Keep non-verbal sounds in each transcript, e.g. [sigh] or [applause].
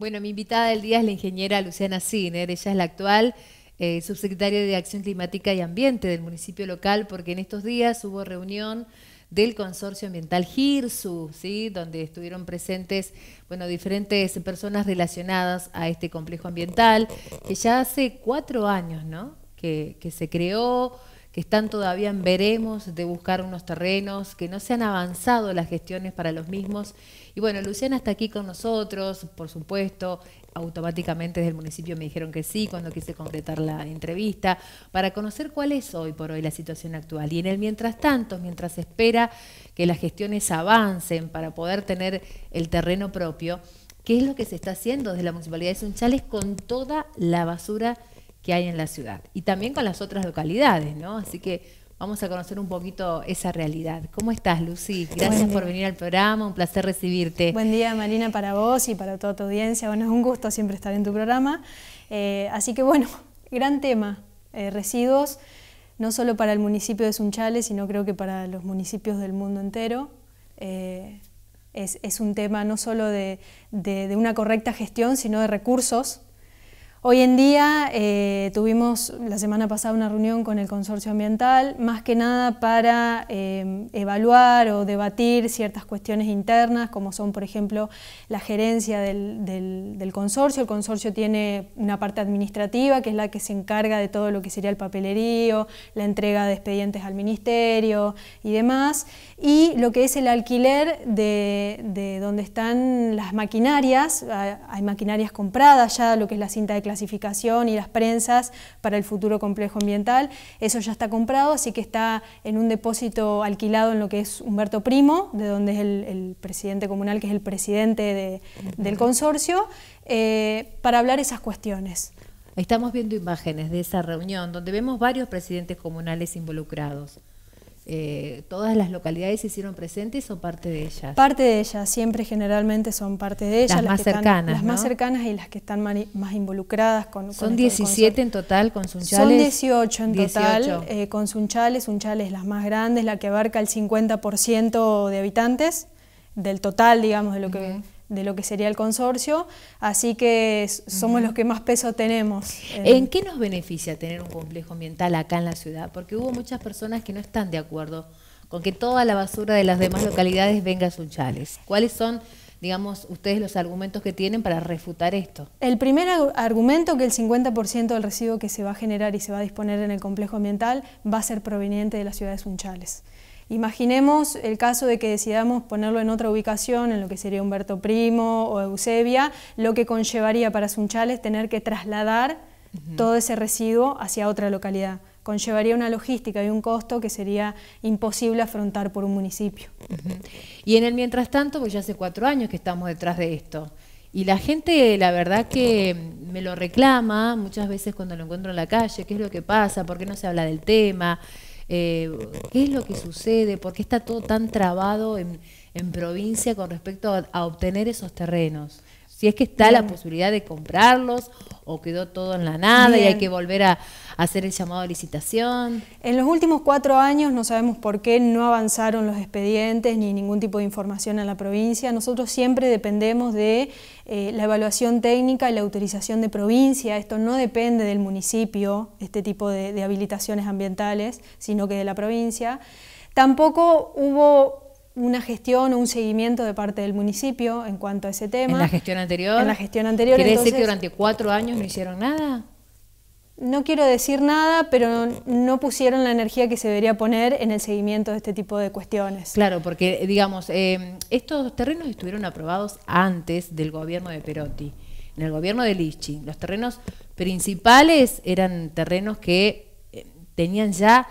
Bueno, mi invitada del día es la ingeniera Luciana Siner. Ella es la actual eh, subsecretaria de Acción Climática y Ambiente del municipio local, porque en estos días hubo reunión del consorcio ambiental GIRSU, ¿sí? donde estuvieron presentes bueno, diferentes personas relacionadas a este complejo ambiental, que ya hace cuatro años ¿no? que, que se creó, que están todavía en veremos de buscar unos terrenos, que no se han avanzado las gestiones para los mismos. Y bueno, Luciana está aquí con nosotros, por supuesto, automáticamente desde el municipio me dijeron que sí cuando quise concretar la entrevista, para conocer cuál es hoy por hoy la situación actual. Y en el mientras tanto, mientras espera que las gestiones avancen para poder tener el terreno propio, ¿qué es lo que se está haciendo desde la municipalidad de Sunchales con toda la basura que hay en la ciudad y también con las otras localidades, ¿no? Así que vamos a conocer un poquito esa realidad. ¿Cómo estás, Lucy? Gracias por venir al programa, un placer recibirte. Buen día, Marina, para vos y para toda tu audiencia. Bueno, es un gusto siempre estar en tu programa. Eh, así que bueno, [laughs] gran tema, eh, residuos, no solo para el municipio de Sunchales, sino creo que para los municipios del mundo entero. Eh, es, un tema no solo de una correcta gestión, sino de recursos Hoy en día eh, tuvimos la semana pasada una reunión con el consorcio ambiental, más que nada para eh, evaluar o debatir ciertas cuestiones internas, como son, por ejemplo, la gerencia del, consorcio. El consorcio tiene una parte administrativa, que es la que se encarga de todo lo que sería el papelerío, la entrega de expedientes al ministerio y demás, y lo que es el alquiler de, de donde están las maquinarias. Ah, hay maquinarias compradas ya, lo que es la cinta de clasificación y las prensas para el futuro complejo ambiental. Eso ya está comprado, así que está en un depósito alquilado en lo que es Humberto Primo, de donde es el, presidente comunal, que es el presidente del consorcio, eh, para hablar esas cuestiones. Estamos viendo imágenes de esa reunión donde vemos varios presidentes comunales involucrados. Eh, todas las localidades se hicieron presentes o parte de ellas? Parte de ellas, siempre generalmente son parte de ellas. Las, más cercanas. las más cercanas y las que están más involucradas con... Son 17 en total con Sunchales. Son 18 en total eh, con Sunchales. Sunchales es la más grandes, la que abarca el 50% de habitantes del total, digamos, de lo que de lo que sería el consorcio, así que somos los que más peso tenemos. ¿En qué nos beneficia tener un complejo ambiental acá en la ciudad? Porque hubo muchas personas que no están de acuerdo con que toda la basura de las demás localidades venga a Sunchales. ¿Cuáles son digamos, ustedes los argumentos que tienen para refutar esto. El primer argumento que el 50% del residuo que se va a generar y se va a disponer en el complejo ambiental va a ser proveniente de la ciudad de Sunchales. Imaginemos el caso de que decidamos ponerlo en otra ubicación, en lo que sería Humberto Primo o Eusebia, lo que conllevaría para es tener que trasladar todo ese residuo hacia otra localidad. Conllevaría una logística y un costo que sería imposible afrontar por un municipio. Y en el mientras tanto, pues ya hace cuatro años que estamos detrás de esto. Y la gente, la verdad que me lo reclama muchas veces cuando lo encuentro en la calle, qué es lo que pasa, por qué no se habla del tema. Eh, qué es lo que sucede, por qué está todo tan trabado en, provincia con respecto a obtener esos terrenos. Si es que está la mm. posibilidad de comprarlos o quedó todo en la nada y hay que volver a, hacer el llamado a licitación. En los últimos cuatro años no sabemos por qué no avanzaron los expedientes ni ningún tipo de información en la provincia. Nosotros siempre dependemos de eh, la evaluación técnica y la autorización de provincia. Esto no depende del municipio, este tipo de habilitaciones ambientales, sino que de la provincia. Tampoco hubo una gestión o un seguimiento de parte del municipio en cuanto a ese tema. ¿En la gestión anterior? En la gestión anterior. ¿Quiere decir que durante cuatro años no hicieron nada? No quiero decir nada, pero no pusieron la energía que se debería poner en el seguimiento de este tipo de cuestiones. Claro, porque eh, digamos, eh, estos terrenos estuvieron aprobados antes del gobierno de Perotti, en el gobierno de Lichi. Los terrenos principales eran terrenos que eh, tenían ya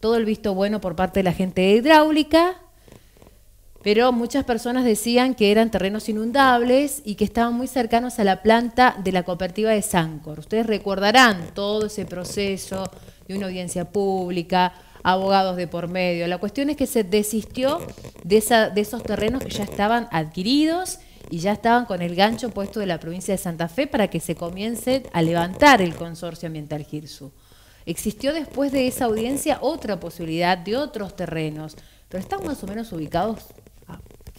todo el visto bueno por parte de la gente hidráulica, pero muchas personas decían que eran terrenos inundables y que estaban muy cercanos a la planta de la cooperativa de Sancor. Ustedes recordarán todo ese proceso de una audiencia pública, abogados de por medio. La cuestión es que se desistió de, esos terrenos que ya estaban adquiridos y ya estaban con el gancho puesto de la provincia de Santa Fe para que se comience a levantar el consorcio ambiental Girsu. Existió después de esa audiencia otra posibilidad de otros terrenos, pero están más o menos ubicados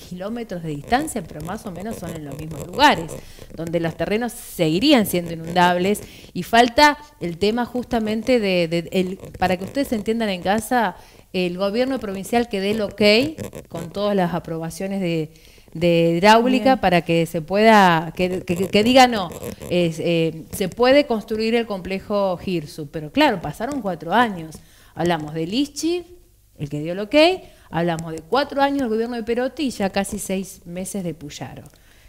kilómetros de distancia, pero más o menos son en los mismos lugares, donde los terrenos seguirían siendo inundables. Y falta el tema justamente de, el, para que ustedes entiendan en casa, el gobierno provincial que dé el ok con todas las aprobaciones de, hidráulica para que se pueda, que, que, diga no, eh, se puede construir el complejo Girsu, pero claro, pasaron cuatro años. Hablamos de Lichi, el que dio el ok, Hablamos de cuatro años del gobierno de Perotti y ya casi seis meses de Puyaro.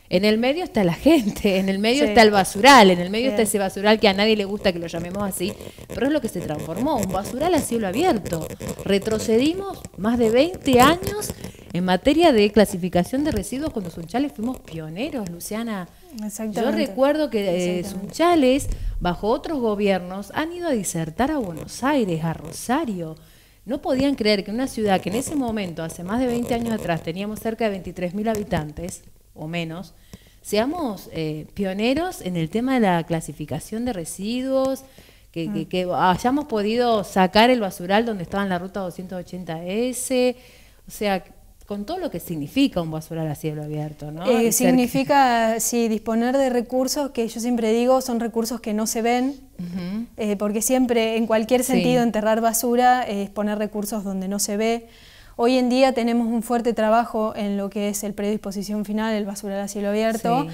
En el medio está la gente, en el medio está el basural, en el medio está ese basural que a nadie le gusta que lo llamemos así, pero es lo que se transformó, un basural a cielo abierto. Retrocedimos más de 20 años en materia de clasificación de residuos cuando Sunchales fuimos pioneros, Luciana. Yo recuerdo que eh, Sunchales, bajo otros gobiernos, han ido a disertar a Buenos Aires, a Rosario, no podían creer que una ciudad que en ese momento, hace más de 20 años atrás, teníamos cerca de 23.000 habitantes o menos, seamos eh, pioneros en el tema de la clasificación de residuos, que, que, hayamos podido sacar el basural donde estaba en la ruta 280S, o sea, con todo lo que significa un basural a cielo abierto, ¿no? Eh, significa, sí, disponer de recursos que yo siempre digo son recursos que no se ven, eh, porque siempre, en cualquier sentido, enterrar basura es poner recursos donde no se ve. Hoy en día tenemos un fuerte trabajo en lo que es el predisposición final, el basural a cielo abierto.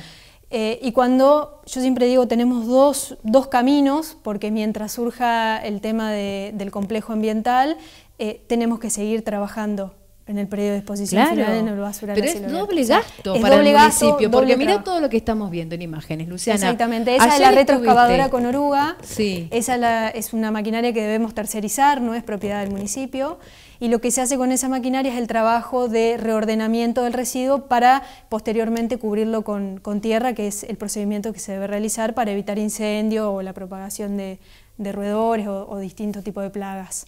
Eh, y cuando, yo siempre digo, tenemos dos, caminos, porque mientras surja el tema del complejo ambiental, tenemos que seguir trabajando en el periodo de exposición en el basura Pero es doble gasto para el municipio, porque mira todo lo que estamos viendo en imágenes, Luciana. Exactamente, esa es la retroexcavadora con oruga, sí. esa es una maquinaria que debemos tercerizar, no es propiedad del municipio, y lo que se hace con esa maquinaria es el trabajo de reordenamiento del residuo para posteriormente cubrirlo con, tierra, que es el procedimiento que se debe realizar para evitar incendio o la propagación de, roedores o distintos tipos de plagas.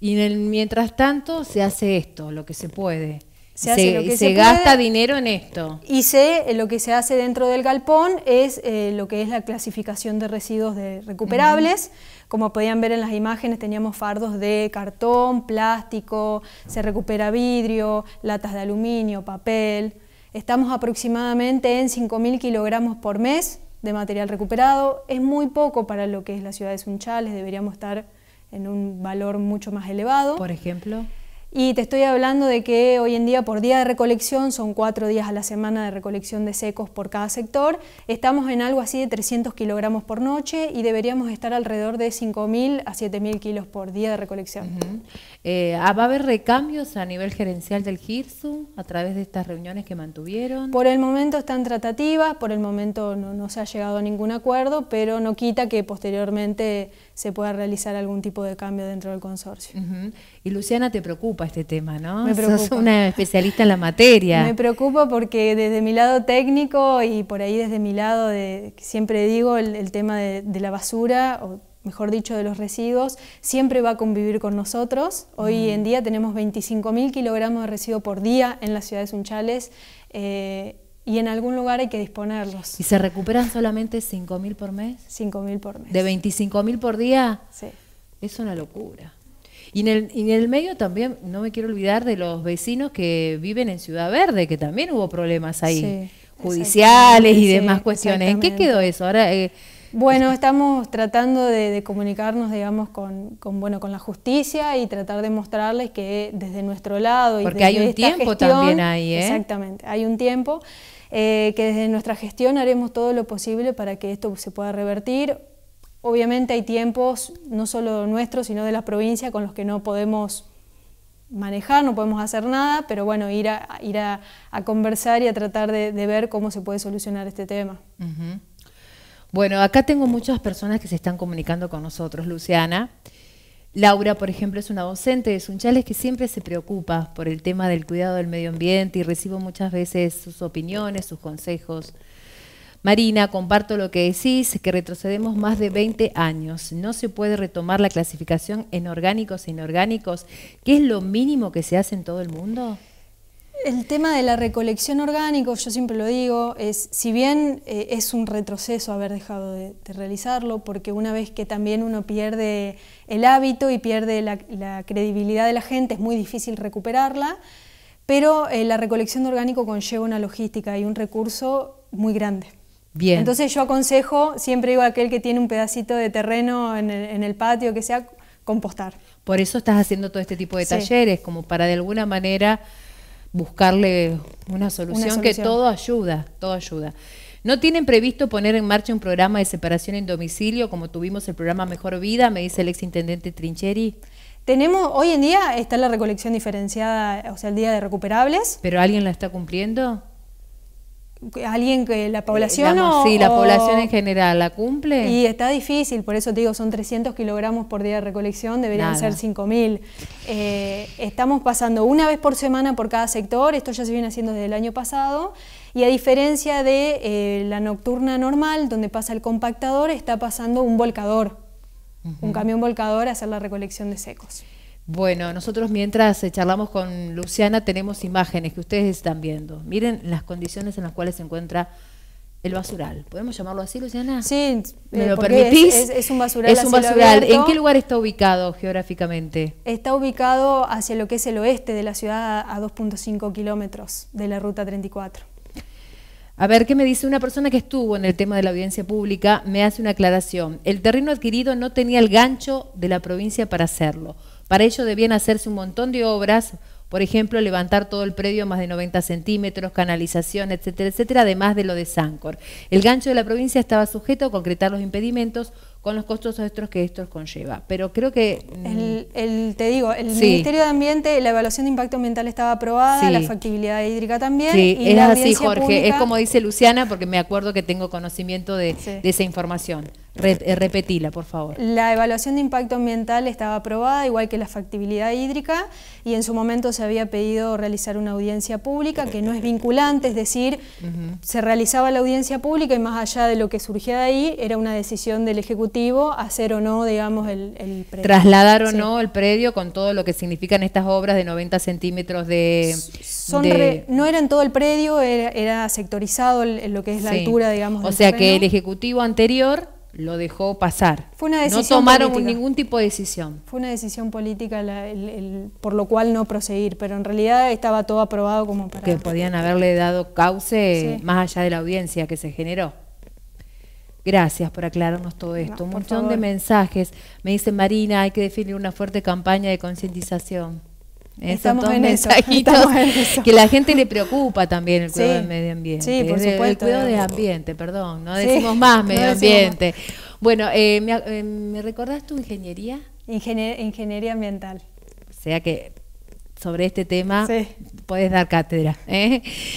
Y en mientras tanto se hace esto, lo que se puede. Se, hace que se, gasta dinero en esto. Y se, lo que se hace dentro del galpón es eh, lo que es la clasificación de residuos de recuperables. Como podían ver en las imágenes, teníamos fardos de cartón, plástico, se recupera vidrio, latas de aluminio, papel. Estamos aproximadamente en 5.000 kilogramos por mes de material recuperado. Es muy poco para lo que es la ciudad de Sunchales, deberíamos estar en un valor mucho más elevado. Por ejemplo. Y te estoy hablando de que hoy en día por día de recolección, son cuatro días a la semana de recolección de secos por cada sector, estamos en algo así de 300 kilogramos por noche y deberíamos estar alrededor de 5.000 a 7.000 kilos por día de recolección. Eh, ¿Va a haber recambios a nivel gerencial del GIRSU a través de estas reuniones que mantuvieron? Por el momento están tratativas, por el momento no se ha llegado a ningún acuerdo, pero no quita que posteriormente se pueda realizar algún tipo de cambio dentro del consorcio. Y Luciana, te preocupa este tema, ¿no? Me preocupa. Sos una especialista en la materia. Me preocupa porque desde mi lado técnico y por ahí desde mi lado, de, siempre digo, el, tema de, la basura, o mejor dicho, de los residuos, siempre va a convivir con nosotros. Hoy en día tenemos 25.000 kilogramos de residuos por día en la ciudad de Sunchales. Eh, y en algún lugar hay que disponerlos. ¿Y se recuperan solamente mil por mes? mil por mes. ¿De mil por día? Sí. Es una locura. Y en, el, en el medio también, no me quiero olvidar de los vecinos que viven en Ciudad Verde, que también hubo problemas ahí, judiciales y demás cuestiones. ¿En qué quedó eso? Ahora. Eh, bueno, estamos tratando de, comunicarnos, digamos, con, bueno, con la justicia y tratar de mostrarles que desde nuestro lado... Porque y hay un tiempo también ahí, ¿eh? Exactamente, hay un tiempo eh, que desde nuestra gestión haremos todo lo posible para que esto se pueda revertir. Obviamente hay tiempos, no solo nuestros, sino de las provincias, con los que no podemos manejar, no podemos hacer nada, pero bueno, ir a, ir a, conversar y a tratar de, ver cómo se puede solucionar este tema. Bueno, acá tengo muchas personas que se están comunicando con nosotros, Luciana. Laura, por ejemplo, es una docente de Sunchales que siempre se preocupa por el tema del cuidado del medio ambiente y recibo muchas veces sus opiniones, sus consejos. Marina, comparto lo que decís, que retrocedemos más de 20 años. No se puede retomar la clasificación en orgánicos e inorgánicos, que es lo mínimo que se hace en todo el mundo. El tema de la recolección orgánico, yo siempre lo digo, es si bien eh, es un retroceso haber dejado de, realizarlo, porque una vez que también uno pierde el hábito y pierde la, credibilidad de la gente, es muy difícil recuperarla, pero eh, la recolección orgánico conlleva una logística y un recurso muy grande. Bien. Entonces yo aconsejo, siempre digo a aquel que tiene un pedacito de terreno en el, patio, que sea compostar. Por eso estás haciendo todo este tipo de talleres, como para de alguna manera buscarle una solución, que todo ayuda, todo ayuda. No tienen previsto poner en marcha un programa de separación en domicilio como tuvimos el programa Mejor Vida, me dice el exintendente Trincheri. Tenemos, hoy en día está la recolección diferenciada, o sea, el día de recuperables. ¿Pero alguien la está cumpliendo? alguien que la eh, población sí la población en general la cumple y está difícil por eso te digo son 300 kilogramos por día de recolección deberían ser 5000 eh, estamos pasando una vez por semana por cada sector esto ya se viene haciendo desde el año pasado y a diferencia de eh, la nocturna normal donde pasa el compactador está pasando un volcador un camión volcador a hacer la recolección de secos bueno, nosotros mientras eh, charlamos con Luciana tenemos imágenes que ustedes están viendo. Miren las condiciones en las cuales se encuentra el basural. ¿Podemos llamarlo así, Luciana? Sí, eh, ¿me lo permitís? Es, un basural. Es un basural. ¿En qué lugar está ubicado geográficamente? Está ubicado hacia lo que es el oeste de la ciudad, a 2.5 kilómetros de la ruta 34. A ver, ¿qué me dice una persona que estuvo en el tema de la audiencia pública? Me hace una aclaración. El terreno adquirido no tenía el gancho de la provincia para hacerlo. Para ello debían hacerse un montón de obras, por ejemplo, levantar todo el predio más de 90 centímetros, canalización, etcétera, etcétera, además de lo de Sancor. El gancho de la provincia estaba sujeto a concretar los impedimentos con los costos estos que esto conlleva. Pero creo que... Mm, el, te digo, el Ministerio de Ambiente, la evaluación de impacto ambiental estaba aprobada, la factibilidad hídrica también. Sí, es así, Jorge. Es como dice Luciana, porque me acuerdo que tengo conocimiento de, esa información. Eh, repetila, por favor. La evaluación de impacto ambiental estaba aprobada, igual que la factibilidad hídrica, y en su momento se había pedido realizar una audiencia pública, que no es vinculante, es decir, se realizaba la audiencia pública y más allá de lo que surgía de ahí, era una decisión del Ejecutivo hacer o no, digamos, el, predio. Trasladar o no el predio con todo lo que significan estas obras de 90 centímetros de... no era en todo el predio, era, sectorizado lo que es la altura, digamos. O sea que el Ejecutivo anterior lo dejó pasar. Fue una no tomaron ningún tipo de decisión. Fue una decisión política por lo cual no proseguir, pero en realidad estaba todo aprobado como para... Que podían haberle dado cauce más allá de la audiencia que se generó. Gracias por aclararnos todo esto. Un montón de mensajes. Me dice Marina, hay que definir una fuerte campaña de concientización. [laughs] Estamos en, eso, que la gente le preocupa también el cuidado del medio ambiente. Sí, por supuesto. El cuidado del ambiente, perdón, no decimos más medio ambiente. Bueno, eh, eh, ¿me, recordás tu ingeniería? ingeniería ambiental. O sea que sobre este tema puedes dar cátedra. ¿eh?